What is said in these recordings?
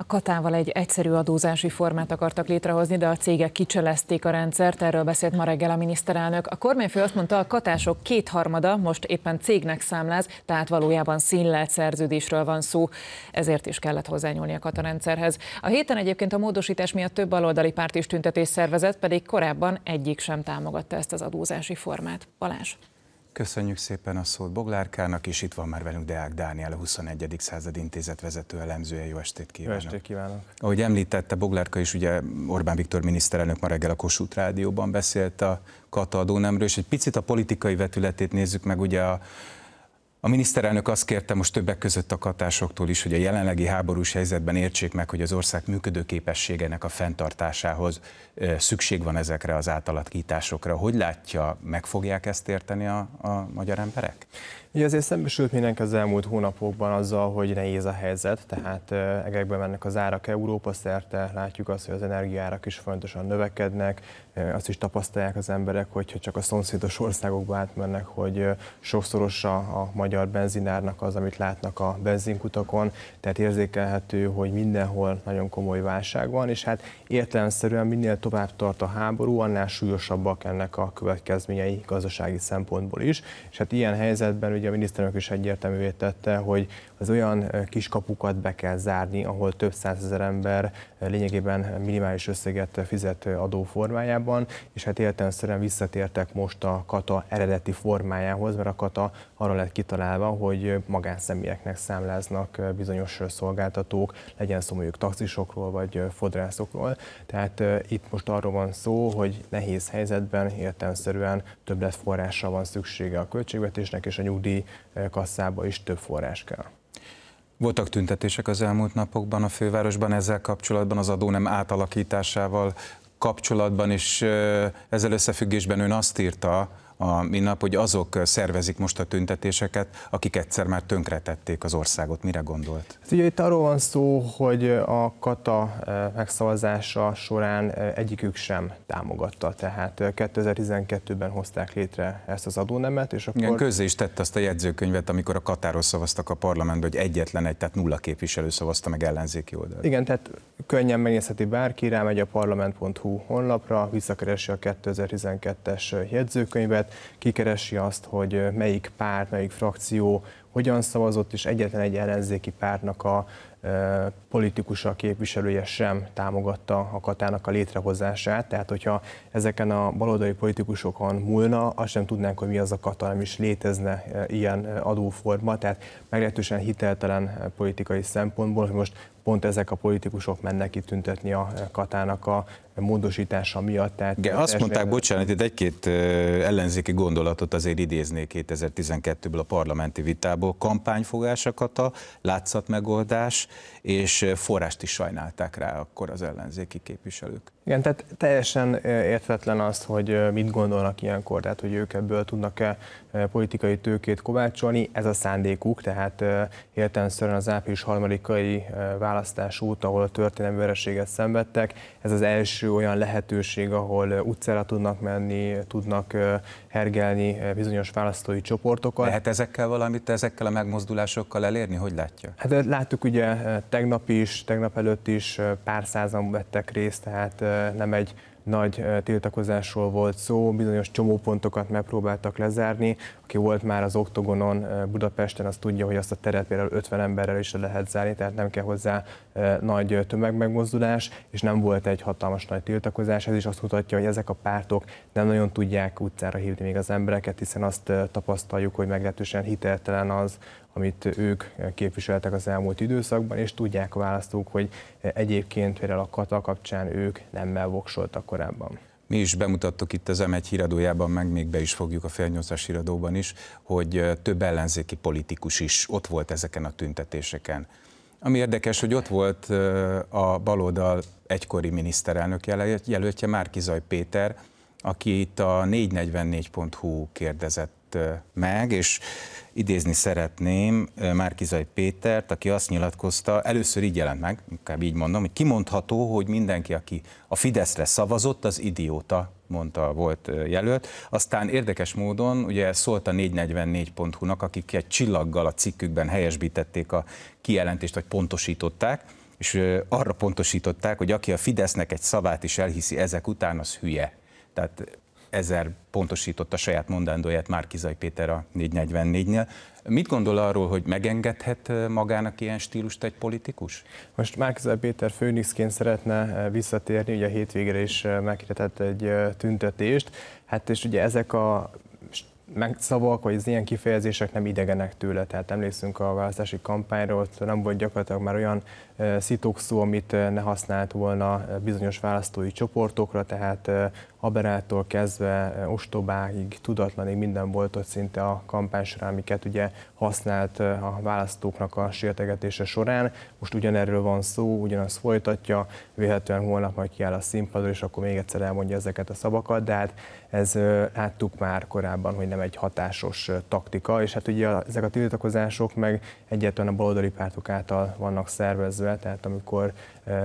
A Katával egy egyszerű adózási formát akartak létrehozni, de a cégek kicselezték a rendszert, erről beszélt ma reggel a miniszterelnök. A kormányfő azt mondta, a katások kétharmada most éppen cégnek számláz, tehát valójában színlelt szerződésről van szó, ezért is kellett hozzányúlni a katarendszerhez. A héten egyébként a módosítás miatt több baloldali párt is tüntetés szervezett, pedig korábban egyik sem támogatta ezt az adózási formát. Balázs. Köszönjük szépen a szót Boglárkának, és itt van már velünk Deák Dániel, a 21. század intézet vezető elemzője. Jó estét kívánok! Jó estét kívánok! Ahogy említette, Boglárka is ugye Orbán Viktor miniszterelnök ma reggel a Kossuth Rádióban beszélt a Kata adónemről, és egy picit a politikai vetületét nézzük meg, ugye a a miniszterelnök azt kérte most többek között a katásoktól is, hogy a jelenlegi háborús helyzetben értsék meg, hogy az ország működőképességének a fenntartásához szükség van ezekre az átalakításokra. Hogy látja, meg fogják ezt érteni a, a magyar emberek? Ugye azért szembesült mindenk az elmúlt hónapokban azzal, hogy nehéz a helyzet, tehát egekben mennek az árak Európa szerte, látjuk azt, hogy az energiárak is fontosan növekednek, azt is tapasztalják az emberek, hogyha csak a szomszédos országokba átmennek, hogy sokszorosa a, a magyar magyar benzinárnak az, amit látnak a benzinkutakon, tehát érzékelhető, hogy mindenhol nagyon komoly válság van, és hát értelemszerűen minél tovább tart a háború, annál súlyosabbak ennek a következményei gazdasági szempontból is. És hát ilyen helyzetben ugye a miniszterelnök is egyértelművé tette, hogy az olyan kiskapukat be kell zárni, ahol több százezer ember lényegében minimális összeget fizet adóformájában, és hát értelemszerűen visszatértek most a kata eredeti formájához, mert a kata arra lett kitalálva, hogy magánszemélyeknek számláznak bizonyos szolgáltatók, legyen szó mondjuk taxisokról vagy fodrászokról. Tehát itt most arról van szó, hogy nehéz helyzetben értelmszerűen forrásra van szüksége a költségvetésnek, és a nyugdíj kasszába is több forrás kell. Voltak tüntetések az elmúlt napokban a fővárosban ezzel kapcsolatban, az adó nem átalakításával kapcsolatban, és ezzel összefüggésben ön azt írta a minap, hogy azok szervezik most a tüntetéseket, akik egyszer már tönkretették az országot. Mire gondolt? Hát ugye itt arról van szó, hogy a kata eh, megszavazása során eh, egyikük sem támogatta, tehát 2012-ben eh, hozták létre ezt az adónemet, és akkor... Igen, közé is tett azt a jegyzőkönyvet, amikor a Katáról szavaztak a parlamentbe, hogy egyetlen egy, tehát nulla képviselő szavazta meg ellenzéki oldalt. Igen, tehát könnyen megnézheti bárki, rámegy a parlament.hu honlapra, visszakeresi a 2012-es jegyzőkönyvet, kikeresi azt, hogy melyik párt, melyik frakció hogyan szavazott, és egyetlen egy ellenzéki pártnak a politikusa, képviselője sem támogatta a Katának a létrehozását. Tehát, hogyha ezeken a baloldali politikusokon múlna, azt sem tudnánk, hogy mi az a Kata, nem is létezne ilyen adóforma. Tehát meglehetősen hiteltelen politikai szempontból, hogy most pont ezek a politikusok mennek itt tüntetni a Katának a módosítása miatt. Tehát Igen, azt mondták, bocsánat, itt egy-két ellenzéki gondolatot azért idéznék 2012-ből a parlamenti vitában, igazából kampányfogás a látszatmegoldás, és eh, forrást is sajnálták rá akkor az ellenzéki képviselők. Igen, tehát teljesen eh, értetlen azt, hogy eh, mit gondolnak ilyenkor, tehát hogy ők ebből tudnak-e politikai tőkét kovácsolni, ez a szándékuk, tehát értelmszerűen az április harmadikai választás óta, ahol a történelmi vereséget szenvedtek, ez az első olyan lehetőség, ahol utcára tudnak menni, tudnak hergelni bizonyos választói csoportokat. Lehet ezekkel valamit, ezek ezekkel a megmozdulásokkal elérni? Hogy látja? Hát eh, láttuk ugye eh, tegnap is, tegnap előtt is eh, pár százan vettek részt, tehát nem egy nagy tiltakozásról volt szó, bizonyos csomópontokat megpróbáltak lezárni. Aki volt már az oktogonon Budapesten, az tudja, hogy azt a teret például 50 emberrel is lehet zárni, tehát nem kell hozzá nagy tömegmegmozdulás, és nem volt egy hatalmas nagy tiltakozás. Ez is azt mutatja, hogy ezek a pártok nem nagyon tudják utcára hívni még az embereket, hiszen azt tapasztaljuk, hogy meglehetősen hiteltelen az, amit ők képviseltek az elmúlt időszakban, és tudják választók, hogy egyébként például a Kata kapcsán ők nem melvoksoltak korábban. Mi is bemutattuk itt az M1 híradójában, meg még be is fogjuk a fél híradóban is, hogy több ellenzéki politikus is ott volt ezeken a tüntetéseken. Ami érdekes, hogy ott volt a baloldal egykori miniszterelnök jelöltje, Márkizaj Péter, aki itt a 444.hu kérdezett meg, és idézni szeretném Márkizai Pétert, aki azt nyilatkozta, először így jelent meg, inkább így mondom, hogy kimondható, hogy mindenki, aki a Fideszre szavazott, az idióta, mondta volt jelölt. Aztán érdekes módon ugye szólt a 444.hu-nak, akik egy csillaggal a cikkükben helyesbítették a kijelentést, vagy pontosították, és arra pontosították, hogy aki a Fidesznek egy szavát is elhiszi ezek után, az hülye tehát ezer pontosította saját mondandóját Márkizaj Péter a 444-nél. Mit gondol arról, hogy megengedhet magának ilyen stílust egy politikus? Most Márkizaj Péter főnixként szeretne visszatérni, ugye a hétvégre is meghirdetett egy tüntetést, hát és ugye ezek a szavak, hogy az ilyen kifejezések nem idegenek tőle. Tehát emlékszünk a választási kampányról, ott nem volt gyakorlatilag már olyan szitok szó, amit ne használt volna bizonyos választói csoportokra, tehát aberától kezdve eh, ostobáig, tudatlanig minden volt ott szinte a kampánysorán, amiket ugye használt eh, a választóknak a sértegetése során. Most ugyanerről van szó, ugyanaz folytatja, véletlenül holnap majd kiáll a színpadról, és akkor még egyszer elmondja ezeket a szavakat, de hát ez eh, láttuk már korábban, hogy nem egy hatásos taktika, és hát ugye ezek a tiltakozások meg egyetlen a baloldali pártok által vannak szervezve, tehát amikor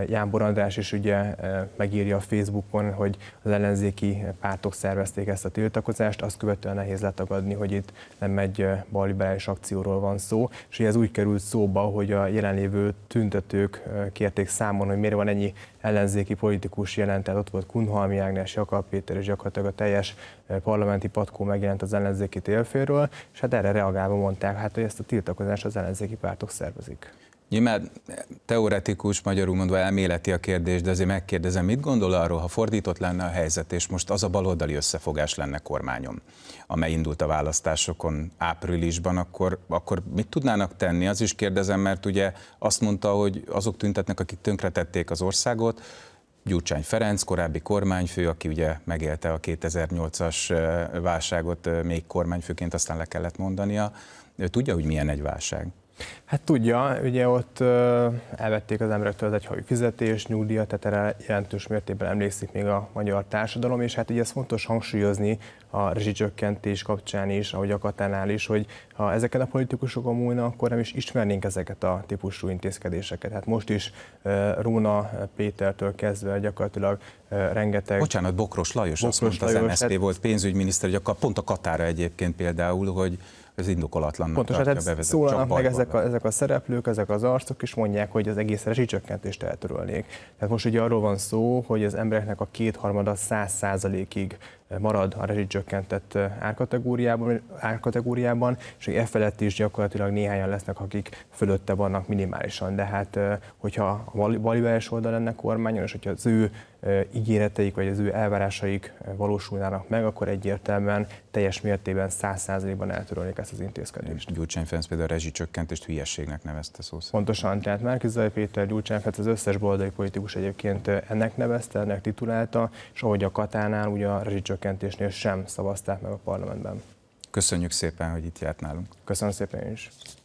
Jánbor András is ugye megírja a Facebookon, hogy az ellenzék ellenzéki pártok szervezték ezt a tiltakozást, azt követően nehéz letagadni, hogy itt nem egy balliberális akcióról van szó, és ez úgy került szóba, hogy a jelenlévő tüntetők kérték számon, hogy miért van ennyi ellenzéki politikus jelent, tehát ott volt Kunhalmi Ágnes, Jakab Péter és gyakorlatilag a teljes parlamenti patkó megjelent az ellenzéki télféről, és hát erre reagálva mondták, hát, hogy ezt a tiltakozást az ellenzéki pártok szervezik. Nyilván teoretikus, magyarul mondva elméleti a kérdés, de azért megkérdezem, mit gondol arról, ha fordított lenne a helyzet, és most az a baloldali összefogás lenne kormányon, amely indult a választásokon áprilisban, akkor, akkor mit tudnának tenni? Az is kérdezem, mert ugye azt mondta, hogy azok tüntetnek, akik tönkretették az országot, Gyurcsány Ferenc, korábbi kormányfő, aki ugye megélte a 2008-as válságot, még kormányfőként aztán le kellett mondania. Ő tudja, hogy milyen egy válság? Hát tudja, ugye ott elvették az emberektől az egyhavi fizetés, nyugdíjat, tehát erre jelentős mértékben emlékszik még a magyar társadalom, és hát ugye ez fontos hangsúlyozni a rezsicsökkentés kapcsán is, ahogy a Katánál is, hogy ha ezeken a politikusok múlna, akkor nem is ismernénk ezeket a típusú intézkedéseket. Hát most is Róna Pétertől kezdve gyakorlatilag rengeteg... Bocsánat, Bokros Lajos, Bokros azt mondta Lajos, az MSZP hát... volt pénzügyminiszter, hogy a, pont a Katára egyébként például, hogy ez indokolatlannak Pontosan, tartja tehát bevezet, szólalnak meg ezek a, ezek a szereplők, ezek az arcok, is mondják, hogy az egész rezsicsökkentést eltörölnék. Tehát most ugye arról van szó, hogy az embereknek a kétharmada száz százalékig marad a rezsicsökkentett árkategóriában, árkategóriában, és e felett is gyakorlatilag néhányan lesznek, akik fölötte vannak minimálisan. De hát, hogyha a valibális oldal lenne kormányon, és hogyha az ő ígéreteik vagy az ő elvárásaik valósulnának meg, akkor egyértelműen teljes mértékben, száz százalékban eltörölnék ezt az intézkedést. Gyurcsány Ferenc például a rezsicsökkentést hülyeségnek nevezte szó szerint. Pontosan, tehát Márki Zaj Péter, Gyurcsány Ferenc, az összes baloldali politikus egyébként ennek nevezte, ennek titulálta, és ahogy a Katánál ugye a csökkentésnél sem szavazták meg a parlamentben. Köszönjük szépen, hogy itt járt nálunk. Köszönöm szépen én is.